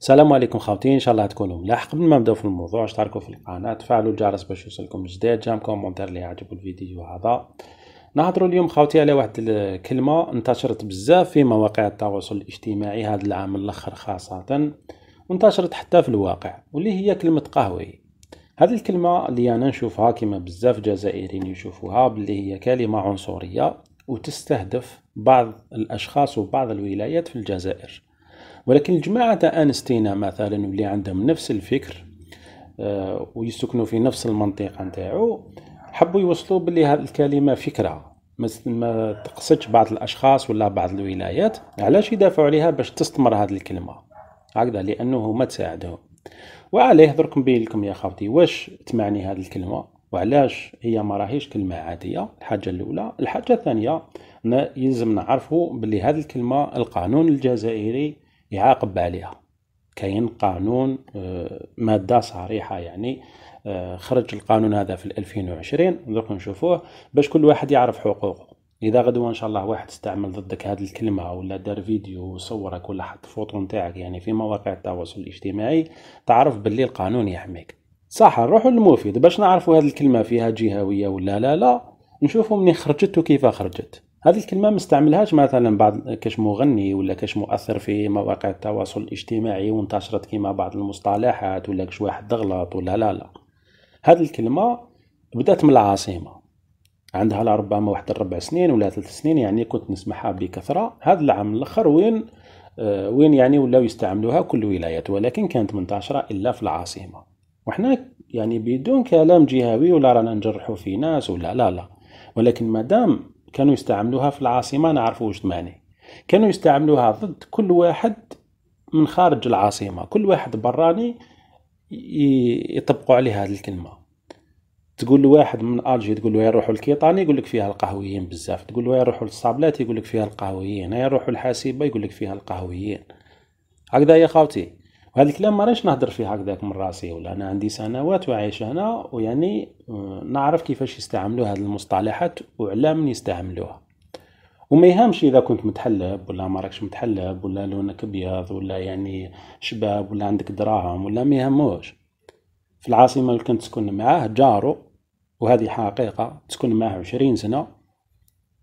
السلام عليكم خاوتي ان شاء الله تكونوا ملاح قبل ما نبداو في الموضوع اشتركوا في القناه تفعلوا الجرس باش يوصلكم الجديد جام كومونتير اللي عجبو الفيديو هذا نهضروا اليوم خاوتي على واحد الكلمه انتشرت بزاف في مواقع التواصل الاجتماعي هذا العام الاخر خاصه وانتشرت حتى في الواقع واللي هي كلمه قهوي هذه الكلمه اللي انا نشوفها كما بزاف جزائريين يشوفوها باللي هي كلمه عنصريه وتستهدف بعض الاشخاص وبعض الولايات في الجزائر ولكن الجماعة تاع أنستينا مثلا اللي عندهم نفس الفكر آه، ويسكنوا في نفس المنطقة نتاعو حبوا يوصلوا باللي هذه الكلمة فكرة ما تقصدش بعض الأشخاص ولا بعض الولايات علاش يدافعوا عليها باش تستمر هذه الكلمة هكذا لأنه ما تساعدهم وعليه درك نبين لكم يا خاوتي واش تمعني هذه الكلمة وعلاش هي ما راهيش كلمة عادية الحاجة الأولى الحاجة الثانية يلزم نعرفوا بلي هذه الكلمة القانون الجزائري يعاقب عليها كاين قانون آه، ماده صريحه يعني آه، خرج القانون هذا في 2020 درك نشوفوه باش كل واحد يعرف حقوقه اذا غدوه ان شاء الله واحد استعمل ضدك هذه الكلمه ولا دار فيديو وصورك ولا حط فوطو نتاعك يعني في مواقع التواصل الاجتماعي تعرف باللي القانون يحميك صح نروحوا للمفيد باش نعرفوا هذه الكلمه فيها جهويه ولا لا لا نشوفوا مني خرجت وكيف خرجت هذه الكلمه ما استعملهاش مثلا بعض كاش مغني ولا كاش مؤثر في مواقع التواصل الاجتماعي وانتشرت كيما بعض المصطلحات ولا كش واحد غلط ولا لا لا هذه الكلمه بدات من العاصمه عندها لربما واحد الربع سنين ولا ثلاث سنين يعني كنت نسمعها بكثره هذا العام الاخر وين آه، وين يعني ولاو يستعملوها كل الولايات ولكن كانت منتشره الا في العاصمه وحنا يعني بدون كلام جهوي ولا رانا نجرحوا في ناس ولا لا لا ولكن مادام كانوا يستعملوها في العاصمة واش تماني كانوا يستعملوها ضد كل واحد من خارج العاصمة كل واحد براني يطبقوا عليه هذه الكلمة تقول لواحد من الجي تقول له يروحوا الكيطاني يقول لك فيها القهويين بزاف تقول له يروحوا للصابلات يقول لك فيها القهويين يروحوا الحاسبه يقول لك فيها القهويين هكذا يا خاوتي وهذا الكلام ما رانيش نهضر فيه هكذاك من راسي ولا انا عندي سنوات وعايش هنا ويعني آه، نعرف كيفاش يستعملوا هذه المصطلحات وعلى من يستعملوها وما يهمش اذا كنت متحلب ولا ما راكش متحلب ولا لونك ابيض ولا يعني شباب ولا عندك دراهم ولا ما يهموش في العاصمة اللي كنت تسكن معاه جارو وهذه حقيقة تسكن معاه عشرين سنة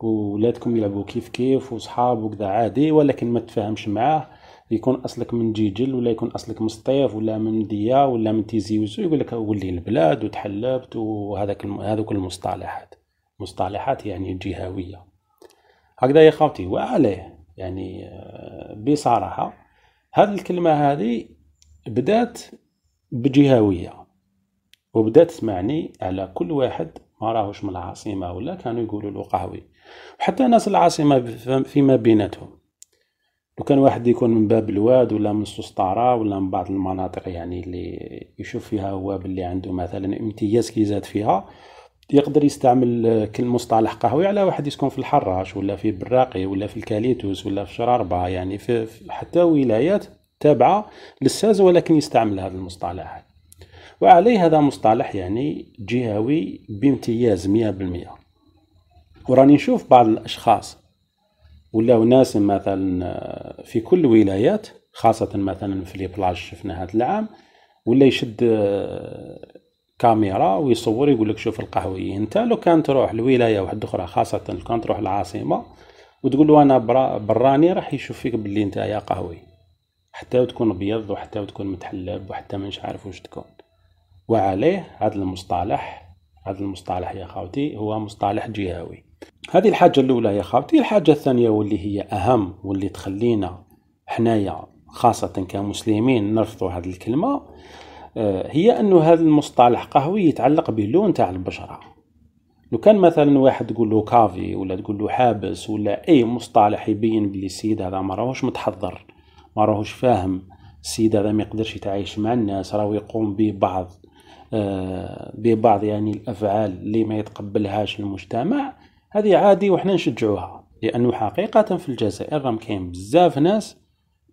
وولادكم يلعبوا كيف كيف وصحاب وكذا عادي ولكن ما تفهمش معاه يكون اصلك من جيجل ولا يكون اصلك من سطيف ولا من ديا ولا من تيزي وزو يقول لك ولي البلاد وتحلبت وهذاك هذوك المصطلحات مصطلحات يعني جهويه هكذا يا خاوتي وعليه يعني آه، بصراحه هذه الكلمه هذه بدات بجهويه وبدات تسمعني على كل واحد ما راهوش من العاصمه ولا كانوا يقولوا له قهوي وحتى ناس العاصمه فيما بيناتهم لو كان واحد يكون من باب الواد ولا من سوسطارة ولا من بعض المناطق يعني اللي يشوف فيها هو باللي عنده مثلا امتياز كي زاد فيها يقدر يستعمل كل مصطلح قهوي على واحد يسكن في الحراش ولا في براقي ولا في الكاليتوس ولا في شراربة يعني في حتى ولايات تابعة للساز ولكن يستعمل هذا المصطلح وعليه هذا مصطلح يعني جهوي بامتياز مئة بالمئة وراني نشوف بعض الأشخاص ولاو ناس مثلا آه، في كل ولايات خاصة مثلا في لي شفنا هذا العام ولا يشد آه، كاميرا ويصور يقول لك شوف القهوي انت لو كان تروح لولايه واحده اخرى خاصه لو كان تروح العاصمه وتقول له انا براني راح يشوف فيك باللي انت يا قهوي حتى وتكون ابيض وحتى وتكون متحلب وحتى منش عارف واش تكون وعليه هذا المصطلح هذا المصطلح يا خاوتي هو مصطلح جهوي هذه الحاجة الأولى يا خالتي الحاجة الثانية واللي هي أهم واللي تخلينا حنايا خاصة كمسلمين نرفضوا هذه الكلمة آه، هي أنه هذا المصطلح قهوي يتعلق باللون تاع البشرة لو كان مثلا واحد تقول له كافي ولا تقول له حابس ولا أي مصطلح يبين بلي السيد هذا ما راهوش متحضر ما راهوش فاهم السيد هذا ما يقدرش يتعايش مع الناس راهو يقوم ببعض آه، ببعض يعني الأفعال اللي ما يتقبلهاش المجتمع هذه عادي وحنا نشجعوها لانه حقيقه في الجزائر راهم كاين بزاف ناس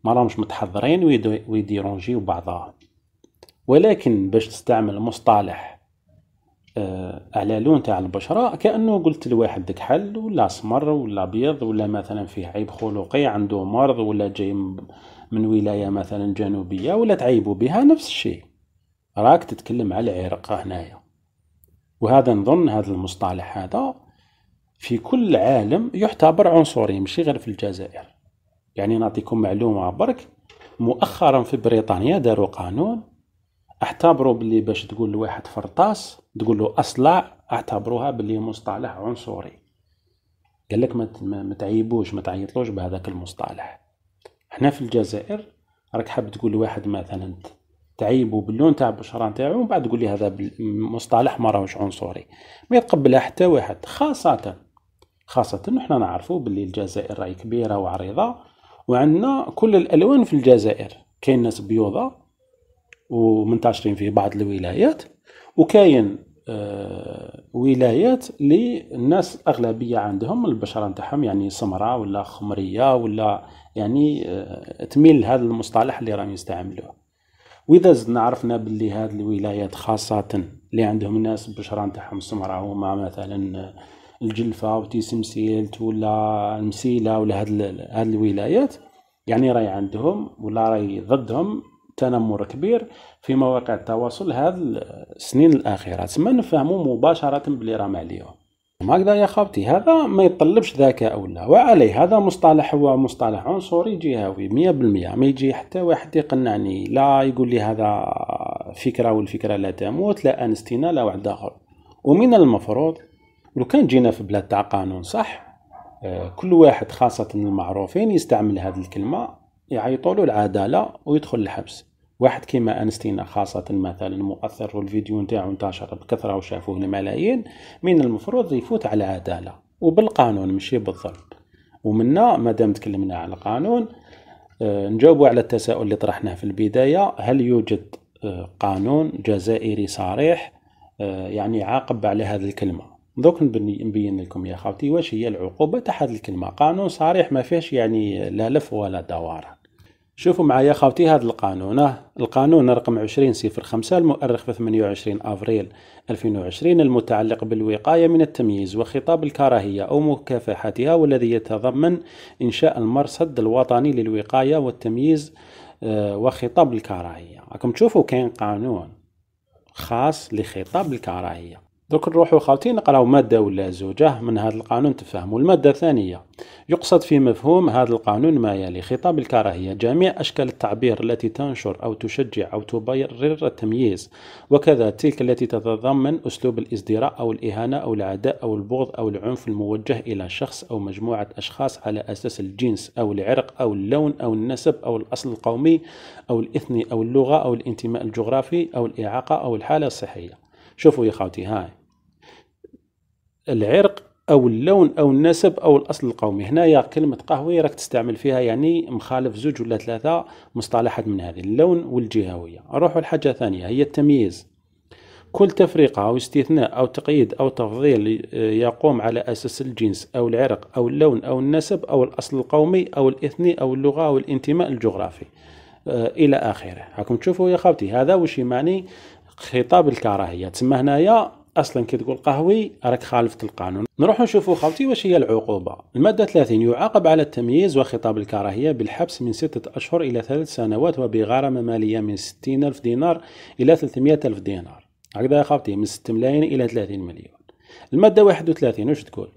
ما راهمش متحضرين ويديرونجيو بعضها ولكن باش تستعمل مصطلح آه، على لون تاع البشره كانه قلت لواحد داك حل ولا اسمر ولا ابيض ولا مثلا فيه عيب خلقي عنده مرض ولا جاي من ولايه مثلا جنوبيه ولا تعيبوا بها نفس الشيء راك تتكلم على العرق هنايا وهذا نظن هذا المصطلح هذا في كل عالم يعتبر عنصري ماشي غير في الجزائر يعني نعطيكم معلومه برك مؤخرا في بريطانيا داروا قانون اعتبروا باللي باش تقول لواحد فرطاس تقول له اصلع اعتبروها باللي مصطلح عنصري قال لك ما تعيبوش ما تعيطلوش بهذاك المصطلح هنا في الجزائر راك حاب تقول لواحد مثلا تعيبو باللون تاع البشره نتاعو ومن بعد تقول لي هذا مصطلح ما راهوش عنصري ما يتقبلها حتى واحد خاصه خاصة نحن نعرفوا باللي الجزائر راهي كبيرة وعريضة وعندنا كل الألوان في الجزائر كاين ناس بيوضة ومنتشرين في بعض الولايات وكاين آه ولايات للناس الناس الأغلبية عندهم البشرة نتاعهم يعني سمراء ولا خمرية ولا يعني آه تميل لهذا المصطلح اللي راهم يستعملوه وإذا زدنا عرفنا باللي هذه الولايات خاصة اللي عندهم ناس البشرة نتاعهم سمراء هما مثلا آه الجلفه وتيسمسيلت ولا المسيله ولا هاد هاد الولايات يعني راي عندهم ولا راي ضدهم تنمر كبير في مواقع التواصل هاد السنين الاخيره تما نفهموا مباشره بلي راه عليهم هكذا يا خوتي هذا ما يطلبش ذكاء ولا وعليه هذا مصطلح هو مصطلح عنصري جهوي مية بالمية ما يجي حتى واحد يقنعني لا يقول لي هذا فكرة والفكرة لا تموت لا أنستينا لا واحد آخر ومن المفروض ولو كان جينا في بلاد تاع قانون صح آه، كل واحد خاصة المعروفين يستعمل هذه الكلمة يعيطوا له العدالة ويدخل الحبس واحد كيما انستينا خاصة مثلا مؤثر والفيديو نتاعو انتشر بكثرة وشافوه الملايين من المفروض يفوت على العدالة وبالقانون مشي بالظلم ومنا مادام تكلمنا على القانون آه، نجاوبوا على التساؤل اللي طرحناه في البداية هل يوجد آه، قانون جزائري صريح يعني يعاقب على هذه الكلمة دوك نبين لكم يا خاوتي واش هي العقوبة تحت الكلمة قانون صريح ما فيهش يعني لا لف ولا دوران شوفوا معايا خاوتي هذا القانون القانون رقم 20 صفر 5 المؤرخ في 28 أفريل 2020 المتعلق بالوقاية من التمييز وخطاب الكراهية أو مكافحتها والذي يتضمن إنشاء المرصد الوطني للوقاية والتمييز آه، وخطاب الكراهية راكم تشوفوا كاين قانون خاص لخطاب الكراهية دوك نروحو خالتي نقراو مادة ولا زوجة من هذا القانون تفهموا المادة الثانية يقصد في مفهوم هذا القانون ما يلي خطاب الكراهية جميع أشكال التعبير التي تنشر أو تشجع أو تبرر التمييز وكذا تلك التي تتضمن أسلوب الازدراء أو الإهانة أو العداء أو البغض أو العنف الموجه إلى شخص أو مجموعة أشخاص على أساس الجنس أو العرق أو اللون أو النسب أو الأصل القومي أو الإثني أو اللغة أو الانتماء الجغرافي أو الإعاقة أو الحالة الصحية شوفوا يا خوتي هاي العرق او اللون او النسب او الاصل القومي هنايا كلمه قهوي راك تستعمل فيها يعني مخالف زوج ولا ثلاثه مصطلحات من هذه اللون والجهويه نروحوا لحاجه ثانيه هي التمييز كل تفرقة أو استثناء أو تقييد أو تفضيل يقوم على أساس الجنس أو العرق أو اللون أو النسب أو الأصل القومي أو الإثني أو اللغة أو الانتماء الجغرافي آه، إلى آخره راكم تشوفوا يا خوتي هذا وش يعني خطاب الكراهيه تسمى هنايا اصلا كي تقول قهوي راك خالفت القانون نروح نشوفوا خوتي واش هي العقوبه الماده 30 يعاقب على التمييز وخطاب الكراهيه بالحبس من ستة اشهر الى ثلاث سنوات وبغرامه ماليه من 60 الف دينار الى 300 الف دينار هكذا يا خوتي من 6 ملايين الى 30 مليون الماده 31 واش تقول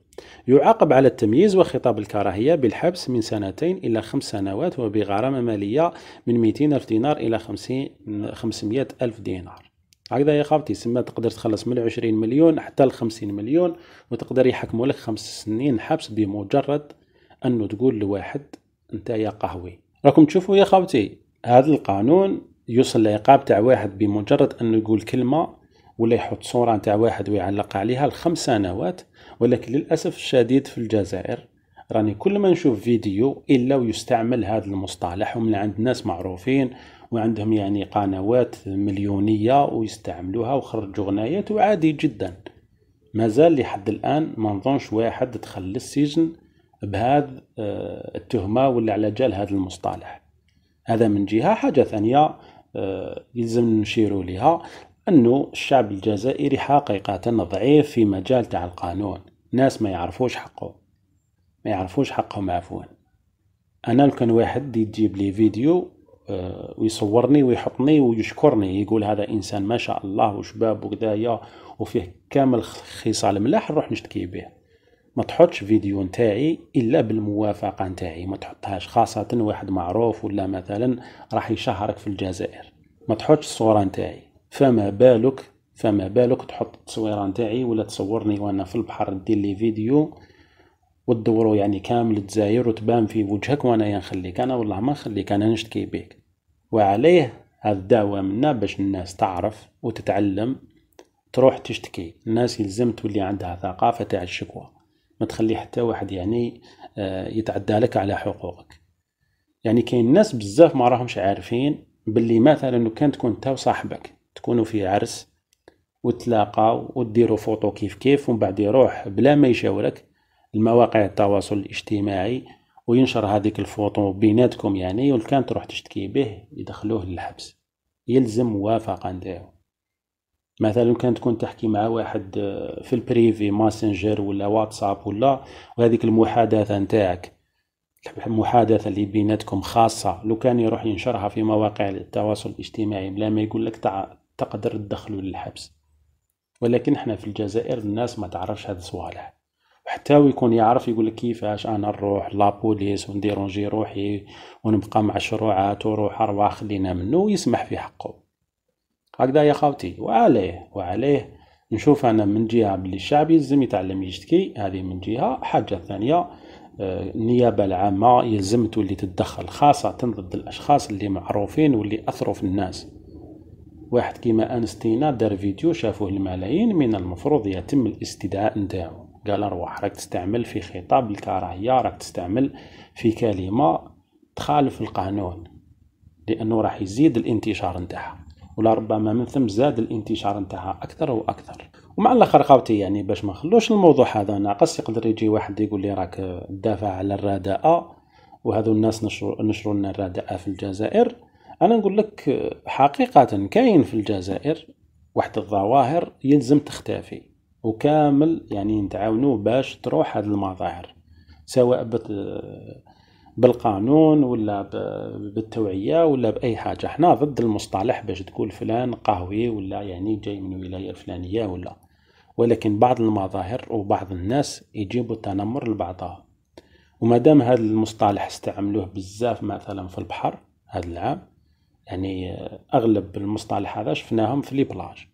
يعاقب على التمييز وخطاب الكراهية بالحبس من سنتين إلى خمس سنوات وبغرامة مالية من 200 ألف دينار إلى 50 500 ألف دينار هكذا يا خالتي سما تقدر تخلص من 20 مليون حتى ل 50 مليون وتقدر يحكموا لك خمس سنين حبس بمجرد انه تقول لواحد انت يا قهوي راكم تشوفوا يا خاوتي هذا القانون يوصل لعقاب تاع واحد بمجرد انه يقول كلمه ولا يحط صوره تاع واحد ويعلق عليها لخمس سنوات ولكن للاسف الشديد في الجزائر راني كل ما نشوف فيديو الا ويستعمل هذا المصطلح ومن عند ناس معروفين وعندهم يعني قنوات مليونية ويستعملوها وخرجوا غنايات وعادي جدا مازال لحد الآن ما نظنش واحد دخل للسجن بهذا آه، التهمة ولا على جال هذا المصطلح هذا من جهة حاجة ثانية آه، يلزم نشيروا لها أنه الشعب الجزائري حقيقة ضعيف في مجال تاع القانون ناس ما يعرفوش حقه ما يعرفوش حقهم عفوا أنا لو كان واحد يجيب لي فيديو آه، ويصورني ويحطني ويشكرني يقول هذا انسان ما شاء الله وشباب وكذايا وفيه كامل خصال ملاح نروح نشتكي به ما تحطش فيديو نتاعي الا بالموافقه نتاعي ما تحطهاش خاصه واحد معروف ولا مثلا راح يشهرك في الجزائر ما تحطش الصوره نتاعي فما بالك فما بالك تحط التصويره نتاعي ولا تصورني وانا في البحر دير لي فيديو وتدوروا يعني كامل الجزائر وتبان في وجهك وانا نخليك انا والله ما نخليك انا نشتكي بيك وعليه هذا الدعوة منا باش الناس تعرف وتتعلم تروح تشتكي الناس يلزم تولي عندها ثقافة تاع الشكوى ما تخلي حتى واحد يعني آه، يتعدى لك على حقوقك يعني كاين ناس بزاف ما راهمش عارفين باللي مثلا لو كان تكون انت وصاحبك تكونوا في عرس وتلاقاو وديروا فوتو كيف كيف ومن بعد يروح بلا ما يشاورك المواقع التواصل الاجتماعي وينشر هذيك الفوطو بيناتكم يعني والكان تروح تشتكي به يدخلوه للحبس يلزم موافقة نتاعو مثلا كان تكون تحكي مع واحد آه، في البريفي ماسنجر ولا واتساب ولا وهذيك المحادثة نتاعك المحادثة اللي بيناتكم خاصة لو كان يروح ينشرها في مواقع التواصل الاجتماعي بلا ما يقول لك تقدر تدخلوا للحبس ولكن احنا في الجزائر الناس ما تعرفش هذا الصوالح حتى هو يكون يعرف يقول لك كيفاش انا نروح لابوليس ونديرونجي روحي ونبقى مع الشروعات وروح ارواح خلينا منه ويسمح في حقه هكذا يا خاوتي وعليه وعليه نشوف انا من جهه بلي الشعب يلزم يتعلم يشتكي هذه من جهه حاجه ثانيه آه، النيابه العامه يلزم تولي تتدخل خاصه ضد الاشخاص اللي معروفين واللي اثروا في الناس واحد كيما انستينا دار فيديو شافوه الملايين من المفروض يتم الاستدعاء نتاعو قال أرواح راك تستعمل في خطاب الكراهية راك تستعمل في كلمة تخالف القانون لأنه راح يزيد الانتشار نتاعها ولا ربما من ثم زاد الانتشار نتاعها أكثر وأكثر ومع الاخر خاوتي يعني باش ما نخلوش الموضوع هذا ناقص يقدر يجي واحد يقول لي راك تدافع على الرداءة وهذو الناس نشروا لنا الرداءة في الجزائر انا نقول لك حقيقة كاين في الجزائر واحد الظواهر يلزم تختفي وكامل يعني نتعاونوا باش تروح هذه المظاهر سواء بالقانون ولا بالتوعية ولا بأي حاجة حنا ضد المصطلح باش تقول فلان قهوي ولا يعني جاي من ولاية الفلانية ولا ولكن بعض المظاهر وبعض الناس يجيبوا التنمر لبعضها ومادام هذا المصطلح استعملوه بزاف مثلا في البحر هذا العام يعني اغلب المصطلح هذا شفناهم في لي بلاج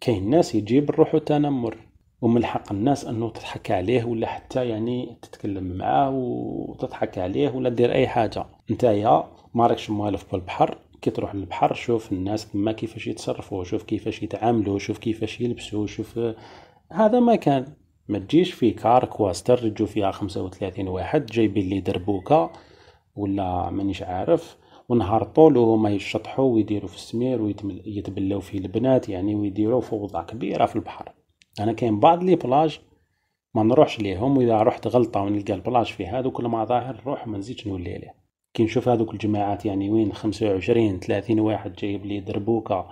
كاين ناس يجيب روحو التنمر ومن حق الناس انه تضحك عليه ولا حتى يعني تتكلم معاه وتضحك عليه ولا دير اي حاجه نتايا ما راكش موالف بالبحر كي تروح للبحر شوف الناس كما كيفاش يتصرفوا شوف كيفاش يتعاملوا شوف كيفاش يلبسوا شوف هذا ما كان ما تجيش في كار كواستر رجو فيها 35 واحد جايبين لي دربوكه ولا مانيش عارف ونهار طول وهما يشطحوا ويديروا في السمير ويتبلاو في البنات يعني ويديروا فوضى كبيره في البحر انا كاين بعض لي بلاج ما نروحش ليهم واذا رحت غلطه ونلقى البلاج في هذوك المظاهر نروح ما نزيدش نولي ليه كي نشوف هذوك الجماعات يعني وين 25 30 واحد جايب لي دربوكه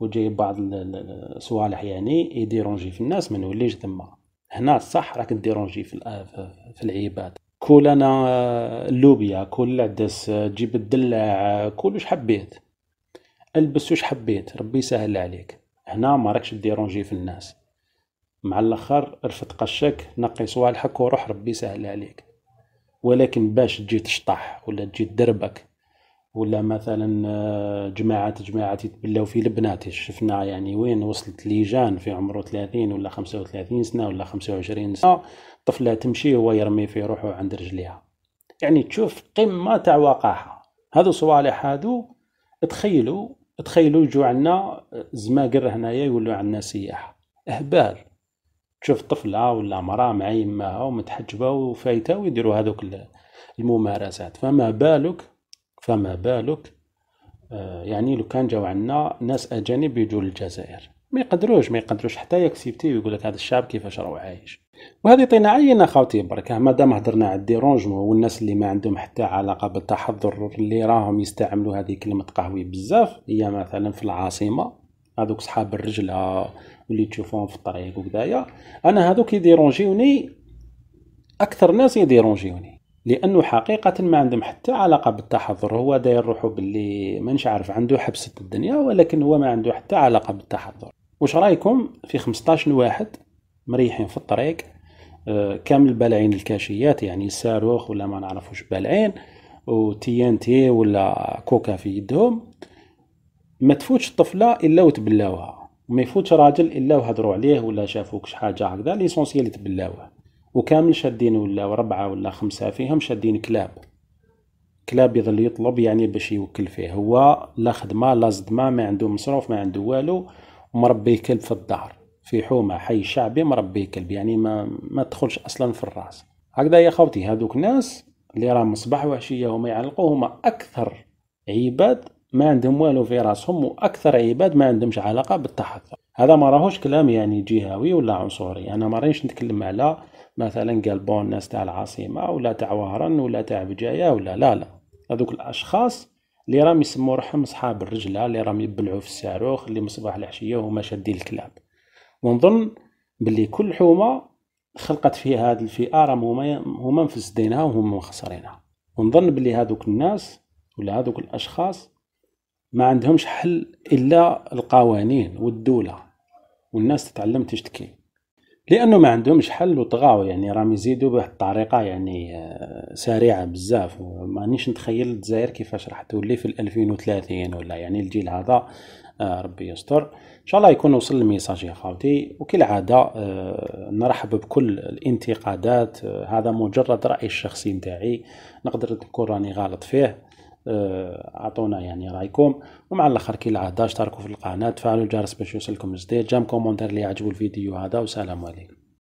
وجايب بعض الصوالح يعني يديرونجي في الناس ما نوليش تما هنا صح راك ديرونجي في في العباد كل انا اللوبيا آه، كل العدس آه، جيب الدلع آه، كل وش حبيت البس وش حبيت ربي يسهل عليك هنا ما راكش ديرونجي في الناس مع الاخر رفد قشاك نقي صوالحك وروح ربي يسهل عليك ولكن باش تجي تشطح ولا تجي تدربك ولا مثلا جماعات آه، جماعات يتبلاو في البنات شفنا يعني وين وصلت ليجان في عمره 30 ولا 35 سنه ولا 25 سنه طفله تمشي هو يرمي في روحه عند رجليها يعني تشوف قمه تاع وقاحه هذو صوالح هادو تخيلوا تخيلوا يجوا عندنا آه، زماقر هنايا يولوا عندنا سياحه اهبال تشوف طفلة ولا مرأة مع يماها ومتحجبة وفايتة ويديروا هذوك الممارسات فما بالك فما بالك آه، يعني لو كان جاو عندنا ناس أجانب يجوا للجزائر ما يقدروش ما يقدروش حتى يكسبتي ويقول لك هذا الشعب كيفاش راهو عايش وهذه طينا عينا خاوتي برك مادام هدرنا على الديرونجمون والناس اللي ما عندهم حتى علاقة بالتحضر اللي راهم يستعملوا هذه كلمة قهوي بزاف هي مثلا في العاصمة هذوك صحاب الرجله واللي تشوفهم في الطريق وكذايا انا هذوك يديرونجيوني اكثر ناس يديرونجيوني لانه حقيقه ما عندهم حتى علاقه بالتحضر هو داير روحو باللي مانيش عارف عنده حبسه الدنيا ولكن هو ما عنده حتى علاقه بالتحضر واش رايكم في 15 واحد مريحين في الطريق آه، كامل بالعين الكاشيات يعني صاروخ ولا ما نعرفوش بالعين وتي ان تي ولا كوكا في يدهم ما تفوتش طفلة الا وتبلاوها ما يفوتش راجل الا وهضروا عليه ولا شافوك شي حاجه هكذا ليسونسيال تبلاوه وكامل شادين ولا ربعه ولا خمسه فيهم شادين كلاب كلاب يظل يطلب يعني باش يوكل فيه هو لا خدمه لا صدمة ما عنده مصروف ما عنده والو ومربي كلب في الدار في حومه حي شعبي مربي كلب يعني ما ما تدخلش اصلا في الراس هكذا يا خوتي هذوك الناس اللي راهم صباح وعشيه هما يعلقوا هما اكثر عباد ما عندهم والو في راسهم واكثر عباد ما عندهمش علاقه بالتحضر هذا ما راهوش كلام يعني جهوي ولا عنصري انا ما رانيش نتكلم على مثلا قال بون الناس تاع العاصمه ولا تاع وهران ولا تاع بجايه ولا لا لا هذوك الاشخاص اللي راهم يسموا روحهم صحاب الرجله اللي راهم يبلعوا في الصاروخ اللي مصباح العشيه وهما شادين الكلاب ونظن باللي كل حومه خلقت فيها هذه الفئه راهم هما هما مفسدينها وهما مخسرينها ونظن باللي هذوك الناس ولا هذوك الاشخاص ما عندهمش حل الا القوانين والدوله والناس تتعلم تشتكي لانه ما عندهمش حل وطغاو يعني راهم يزيدوا بواحد الطريقه يعني آه، سريعه بزاف ومانيش نتخيل الجزائر كيفاش راح تولي في 2030 ولا يعني الجيل هذا آه، ربي يستر ان شاء الله يكون وصل الميساج يا خاوتي وكالعاده آه، نرحب بكل الانتقادات هذا مجرد راي الشخصي نتاعي نقدر نكون راني غلط فيه آه، اعطونا يعني رايكم ومع الاخر كي العاده اشتركوا في القناه تفعلوا الجرس باش يوصلكم الجديد جام كومونتير اللي يعجبوا الفيديو هذا والسلام عليكم